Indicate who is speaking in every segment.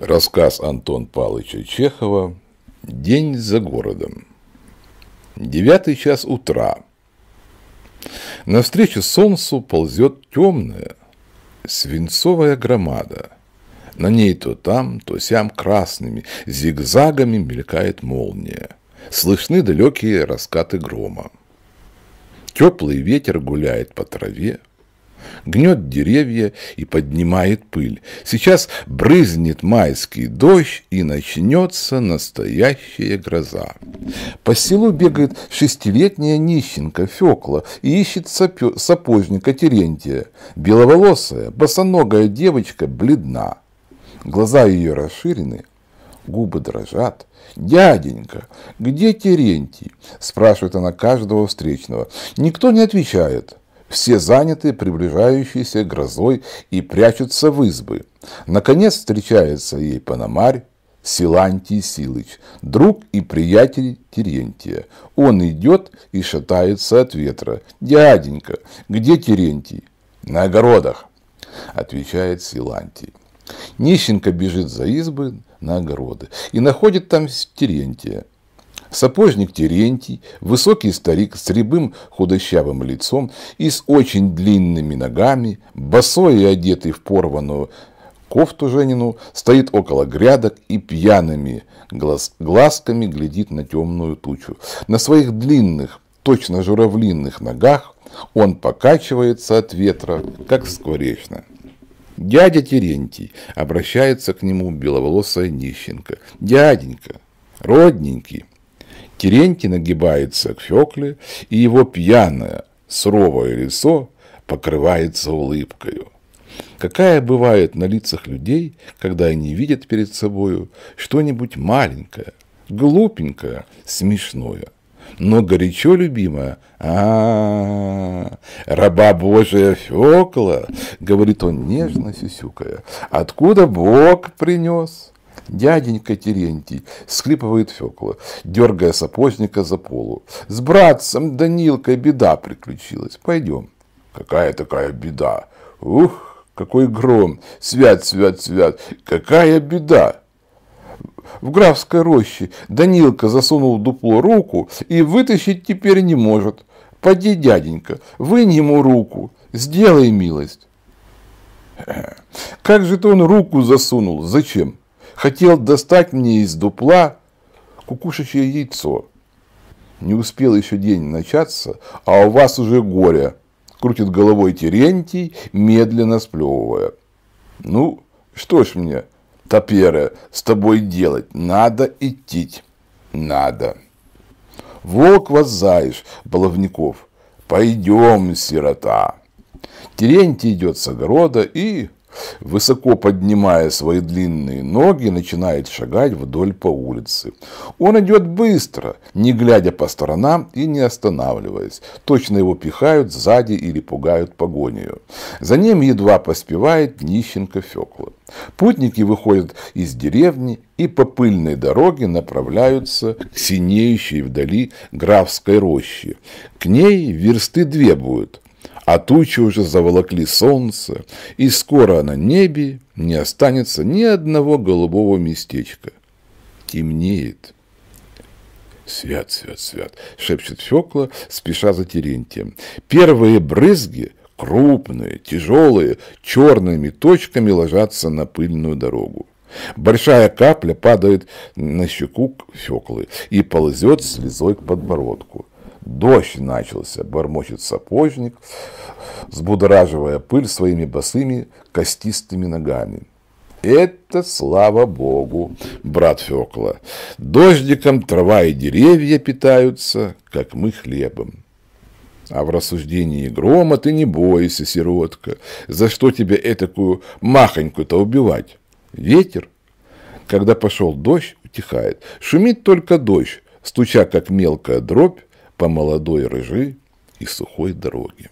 Speaker 1: Рассказ Антон Павловича Чехова «День за городом». Девятый час утра. Навстречу солнцу ползет темная свинцовая громада. На ней то там, то сям красными зигзагами мелькает молния. Слышны далекие раскаты грома. Теплый ветер гуляет по траве, гнет деревья и поднимает пыль. Сейчас брызнет майский дождь, и начнется настоящая гроза. По селу бегает шестилетняя нищенка Фекла и ищет сапожника Терентия. Беловолосая, босоногая девочка бледна. Глаза ее расширены, губы дрожат. «Дяденька, где Терентий?» – спрашивает она каждого встречного. Никто не отвечает. Все заняты приближающейся грозой и прячутся в избы. Наконец встречается ей Пономарь, Силантий Силыч, друг и приятель Терентия. Он идет и шатается от ветра. «Дяденька, где Терентий?» «На огородах», – отвечает Силантий. Нищенко бежит за избы на огороды и находит там Терентия. Сапожник Терентий, высокий старик с рябым худощавым лицом и с очень длинными ногами, босой и одетый в порванную кофту Женину, стоит около грядок и пьяными глаз, глазками глядит на темную тучу. На своих длинных, точно журавлинных ногах он покачивается от ветра, как скворечна. Дядя Терентий обращается к нему беловолосая нищенка. «Дяденька, родненький, Терентий нагибается к Фекле, и его пьяное, суровое лицо покрывается улыбкою. Какая бывает на лицах людей, когда они видят перед собою что-нибудь маленькое, глупенькое, смешное, но горячо любимое. А, -а, -а раба Божия Фекла, говорит он нежно сюсюкая, откуда Бог принес? Дяденька Терентий скрипывает Фекла, дергая сапожника за полу. С братцем Данилкой беда приключилась. Пойдем. Какая такая беда? Ух, какой гром! Свят, свят, свят! Какая беда! В графской роще Данилка засунул в дупло руку и вытащить теперь не может. Поди, дяденька, вынь ему руку, сделай милость. Как же-то он руку засунул, зачем? хотел достать мне из дупла кукушечье яйцо. Не успел еще день начаться, а у вас уже горе, крутит головой Терентий, медленно сплевывая. Ну, что ж мне, Топера, с тобой делать? Надо идти. Надо. Волк воззаешь, Баловников. Пойдем, сирота. Терентий идет с огорода и высоко поднимая свои длинные ноги, начинает шагать вдоль по улице. Он идет быстро, не глядя по сторонам и не останавливаясь. Точно его пихают сзади или пугают погонью. За ним едва поспевает нищенка Фекла. Путники выходят из деревни и по пыльной дороге направляются к синеющей вдали графской роще. К ней версты две будут а тучи уже заволокли солнце, и скоро на небе не останется ни одного голубого местечка. Темнеет. «Свят, свят, свят!» – шепчет Фекла, спеша за Терентием. Первые брызги, крупные, тяжелые, черными точками ложатся на пыльную дорогу. Большая капля падает на щеку Феклы и ползет слезой к подбородку. Дождь начался, бормочет сапожник, взбудораживая пыль своими босыми костистыми ногами. Это, слава богу, брат Фекла. Дождиком трава и деревья питаются, как мы хлебом. А в рассуждении грома ты не бойся, сиротка. За что тебе этакую махоньку-то убивать? Ветер, когда пошел дождь, утихает. Шумит только дождь, стуча, как мелкая дробь, по молодой рыжи и сухой дороге.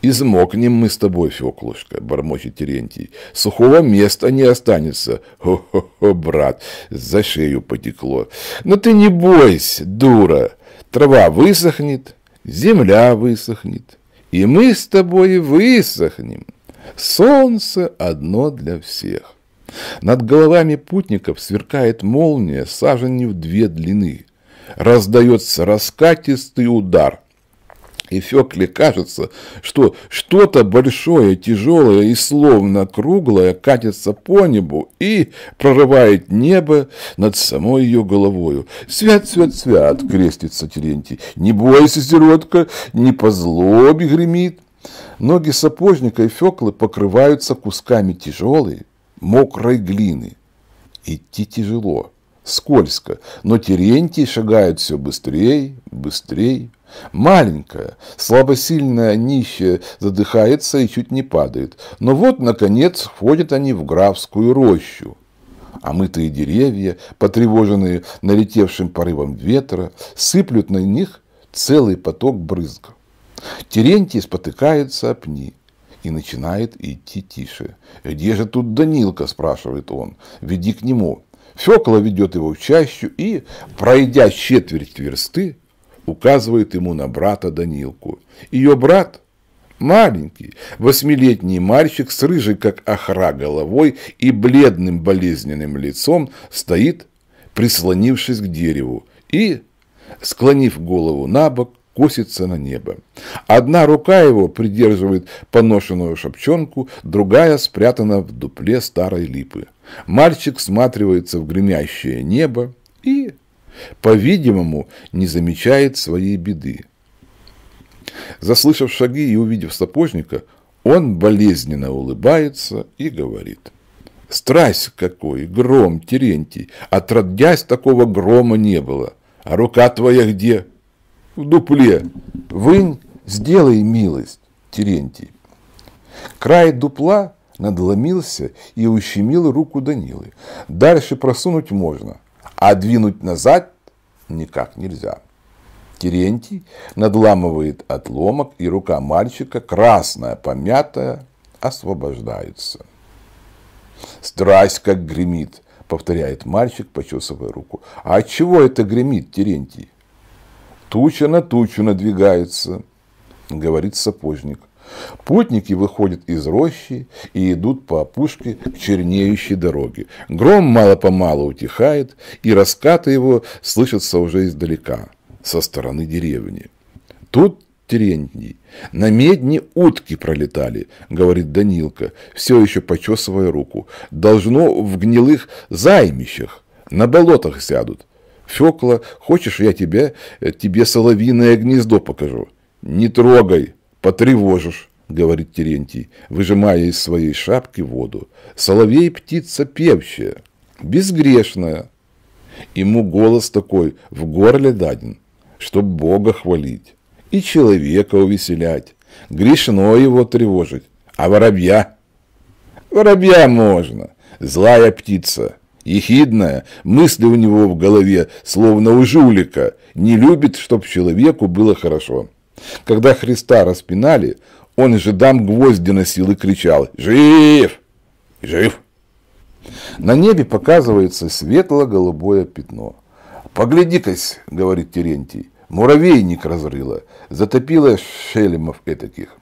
Speaker 1: «Измокнем мы с тобой, Феклушка», — бормочет Терентий. «Сухого места не останется». «Хо-хо-хо, брат, за шею потекло». «Но ну ты не бойся, дура. Трава высохнет, земля высохнет, и мы с тобой высохнем. Солнце одно для всех». Над головами путников сверкает молния саженью в две длины раздается раскатистый удар. И Фекле кажется, что что-то большое, тяжелое и словно круглое катится по небу и прорывает небо над самой ее головою. «Свят, свят, свят!» — крестится Терентий. «Не бойся, сиротка, не по злобе гремит!» Ноги сапожника и Феклы покрываются кусками тяжелой, мокрой глины. Идти тяжело скользко, но Терентий шагает все быстрее, быстрее. Маленькая, слабосильная нищая задыхается и чуть не падает. Но вот, наконец, входят они в графскую рощу. А мытые деревья, потревоженные налетевшим порывом ветра, сыплют на них целый поток брызг. Терентий спотыкается о пни и начинает идти тише. «Где же тут Данилка?» – спрашивает он. «Веди к нему». Фекла ведет его в чащу и, пройдя четверть версты, указывает ему на брата Данилку. Ее брат – маленький, восьмилетний мальчик с рыжей, как охра, головой и бледным болезненным лицом стоит, прислонившись к дереву и, склонив голову на бок, косится на небо. Одна рука его придерживает поношенную шапчонку, другая спрятана в дупле старой липы. Мальчик всматривается в гремящее небо и, по-видимому, не замечает своей беды. Заслышав шаги и увидев сапожника, он болезненно улыбается и говорит. Страсть какой, гром, Терентий, отродясь такого грома не было. А рука твоя где? дупле, вынь, сделай милость, Терентий. Край дупла надломился и ущемил руку Данилы. Дальше просунуть можно, а двинуть назад никак нельзя. Терентий надламывает отломок, и рука мальчика, красная, помятая, освобождается. «Страсть как гремит!» — повторяет мальчик, почесывая руку. «А от чего это гремит, Терентий?» Туча на тучу надвигается, говорит сапожник. Путники выходят из рощи и идут по опушке к чернеющей дороге. Гром мало-помалу утихает, и раскаты его слышатся уже издалека, со стороны деревни. Тут Терентий. На медне утки пролетали, говорит Данилка, все еще почесывая руку. Должно в гнилых займищах, на болотах сядут. Фекла, хочешь, я тебя, тебе э, соловиное гнездо покажу. Не трогай, потревожишь. — говорит Терентий, выжимая из своей шапки воду. «Соловей – птица певчая, безгрешная. Ему голос такой в горле даден, чтоб Бога хвалить и человека увеселять. Грешно его тревожить, а воробья? Воробья можно, злая птица, ехидная, мысли у него в голове, словно у жулика, не любит, чтоб человеку было хорошо. Когда Христа распинали, он же дам гвозди носил и кричал «Жив! Жив!». На небе показывается светло-голубое пятно. «Погляди-кась», — говорит Терентий, — «муравейник разрыло, затопило шелемов этаких».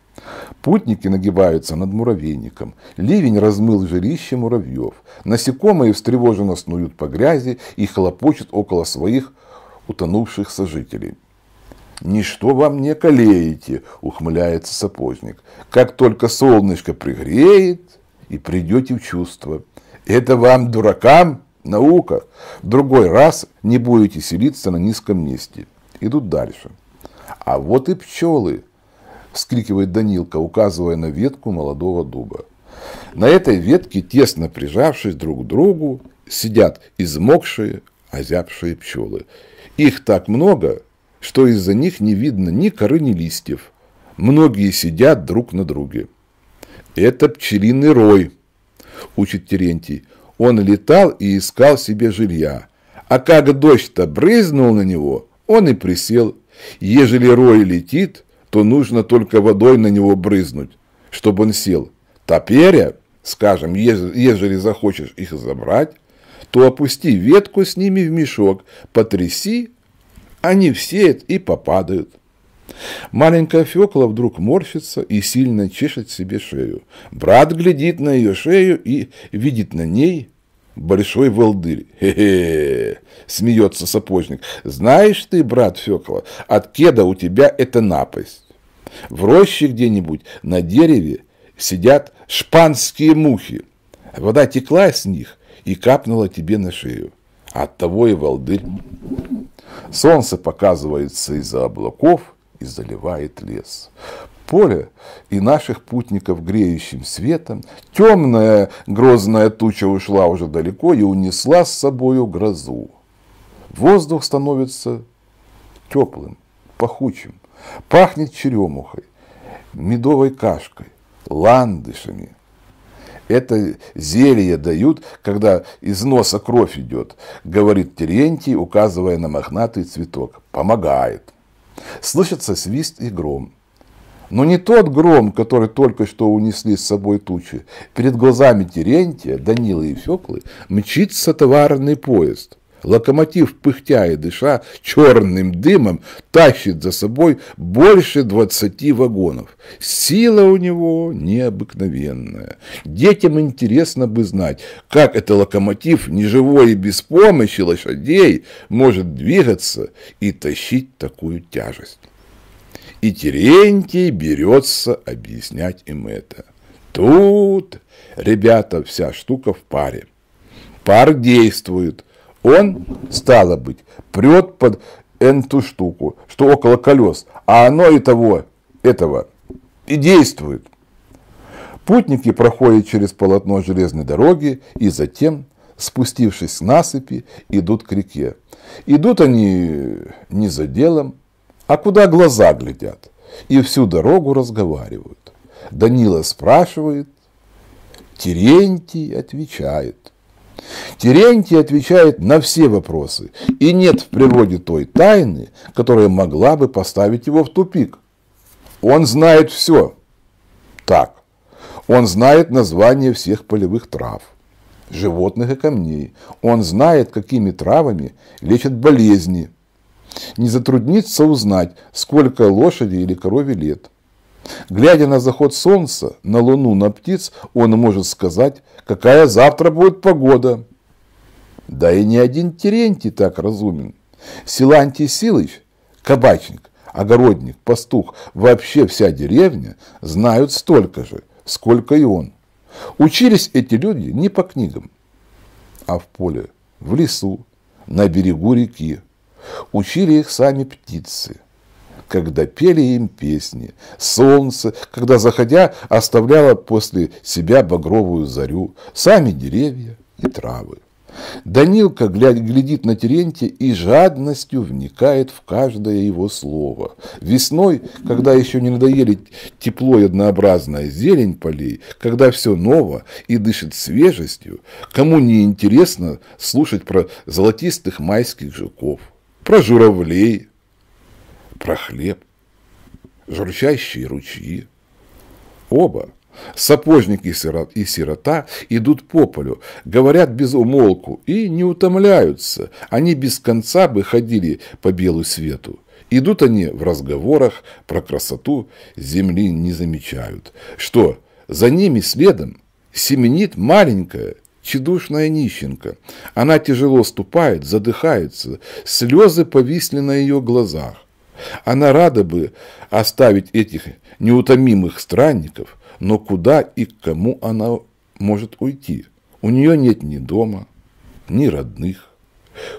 Speaker 1: Путники нагибаются над муравейником. Ливень размыл жилище муравьев. Насекомые встревоженно снуют по грязи и хлопочут около своих утонувших сожителей. «Ничто вам не колеете», — ухмыляется сапожник. «Как только солнышко пригреет, и придете в чувство. Это вам, дуракам, наука. В другой раз не будете селиться на низком месте». Идут дальше. «А вот и пчелы», вскрикивает Данилка, указывая на ветку молодого дуба. На этой ветке, тесно прижавшись друг к другу, сидят измокшие, озябшие пчелы. Их так много, что из-за них не видно ни коры, ни листьев. Многие сидят друг на друге. «Это пчелиный рой», – учит Терентий. «Он летал и искал себе жилья. А как дождь-то брызнул на него, он и присел. Ежели рой летит, то нужно только водой на него брызнуть, чтобы он сел. Теперь, скажем, ежели захочешь их забрать, то опусти ветку с ними в мешок, потряси, они все и попадают. Маленькая Фёкла вдруг морщится и сильно чешет себе шею. Брат глядит на ее шею и видит на ней большой волдырь. Хе-хе, смеется сапожник. Знаешь ты, брат Фекла, от кеда у тебя это напасть. В роще где-нибудь на дереве сидят шпанские мухи. Вода текла с них и капнула тебе на шею. От того и волдырь. Солнце показывается из-за облаков и заливает лес поле и наших путников греющим светом. Темная грозная туча ушла уже далеко и унесла с собою грозу. Воздух становится теплым, пахучим, пахнет черемухой, медовой кашкой, ландышами. Это зелье дают, когда из носа кровь идет, говорит Терентий, указывая на мохнатый цветок. Помогает. Слышится свист и гром. Но не тот гром, который только что унесли с собой тучи. Перед глазами Терентия, Данила и Феклы мчится товарный поезд. Локомотив, пыхтя и дыша, черным дымом тащит за собой больше двадцати вагонов. Сила у него необыкновенная. Детям интересно бы знать, как это локомотив, неживой и без помощи лошадей, может двигаться и тащить такую тяжесть. И Терентий берется объяснять им это. Тут, ребята, вся штука в паре. Пар действует. Он, стало быть, прет под эту штуку, что около колес, а оно и того, этого, и действует. Путники проходят через полотно железной дороги и затем, спустившись с насыпи, идут к реке. Идут они не за делом, а куда глаза глядят. И всю дорогу разговаривают. Данила спрашивает, Терентий отвечает. Терентий отвечает на все вопросы, и нет в природе той тайны, которая могла бы поставить его в тупик. Он знает все. Так, он знает название всех полевых трав, животных и камней. Он знает, какими травами лечат болезни – не затруднится узнать, сколько лошади или корове лет. Глядя на заход солнца, на луну, на птиц, он может сказать, какая завтра будет погода. Да и не один Терентий так разумен. Силантий Силыч, кабачник, огородник, пастух, вообще вся деревня знают столько же, сколько и он. Учились эти люди не по книгам, а в поле, в лесу, на берегу реки. Учили их сами птицы, когда пели им песни, солнце, когда, заходя, оставляло после себя багровую зарю, сами деревья и травы. Данилка глядит на Терентия и жадностью вникает в каждое его слово. Весной, когда еще не надоели тепло и однообразная зелень полей, когда все ново и дышит свежестью, кому не интересно слушать про золотистых майских жуков – про журавлей, про хлеб, журчащие ручьи. Оба, сапожник и, сирота, идут по полю, говорят без умолку и не утомляются. Они без конца бы ходили по белу свету. Идут они в разговорах про красоту, земли не замечают. Что, за ними следом семенит маленькая Чедушная нищенка. Она тяжело ступает, задыхается, слезы повисли на ее глазах. Она рада бы оставить этих неутомимых странников, но куда и к кому она может уйти? У нее нет ни дома, ни родных.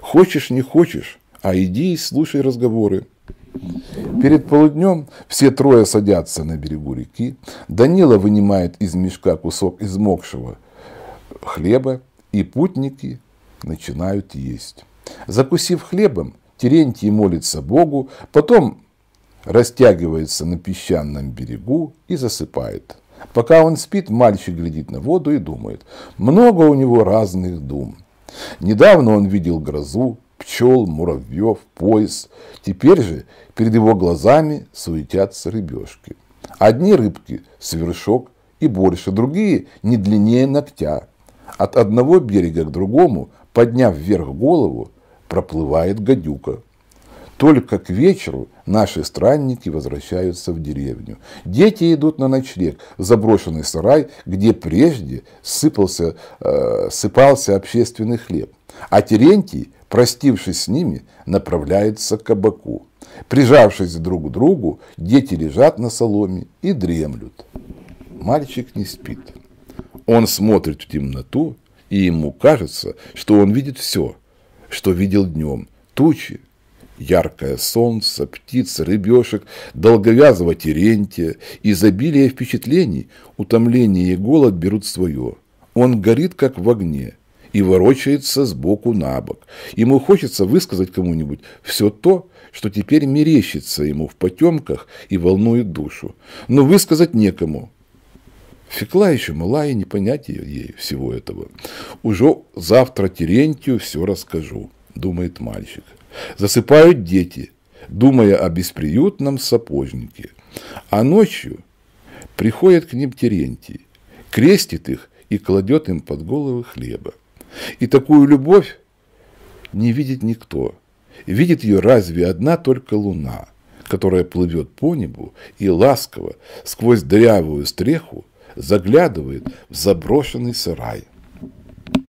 Speaker 1: Хочешь, не хочешь, а иди и слушай разговоры. Перед полуднем все трое садятся на берегу реки. Данила вынимает из мешка кусок измокшего хлеба, и путники начинают есть. Закусив хлебом, Терентий молится Богу, потом растягивается на песчаном берегу и засыпает. Пока он спит, мальчик глядит на воду и думает. Много у него разных дум. Недавно он видел грозу, пчел, муравьев, пояс. Теперь же перед его глазами суетятся рыбешки. Одни рыбки – свершок и больше, другие – не длиннее ногтя, от одного берега к другому, подняв вверх голову, проплывает гадюка. Только к вечеру наши странники возвращаются в деревню. Дети идут на ночлег в заброшенный сарай, где прежде сыпался, э, сыпался общественный хлеб. А Терентий, простившись с ними, направляется к кабаку. Прижавшись друг к другу, дети лежат на соломе и дремлют. Мальчик не спит. Он смотрит в темноту, и ему кажется, что он видит все, что видел днем. Тучи, яркое солнце, птиц, рыбешек, долговязого терентия, изобилие впечатлений, утомление и голод берут свое. Он горит, как в огне, и ворочается сбоку на бок. Ему хочется высказать кому-нибудь все то, что теперь мерещится ему в потемках и волнует душу. Но высказать некому – Фекла еще и не понять ей всего этого. Уже завтра Терентию все расскажу, думает мальчик. Засыпают дети, думая о бесприютном сапожнике. А ночью приходит к ним Терентий, крестит их и кладет им под головы хлеба. И такую любовь не видит никто. Видит ее разве одна только луна, которая плывет по небу и ласково сквозь дрявую стреху заглядывает в заброшенный сарай.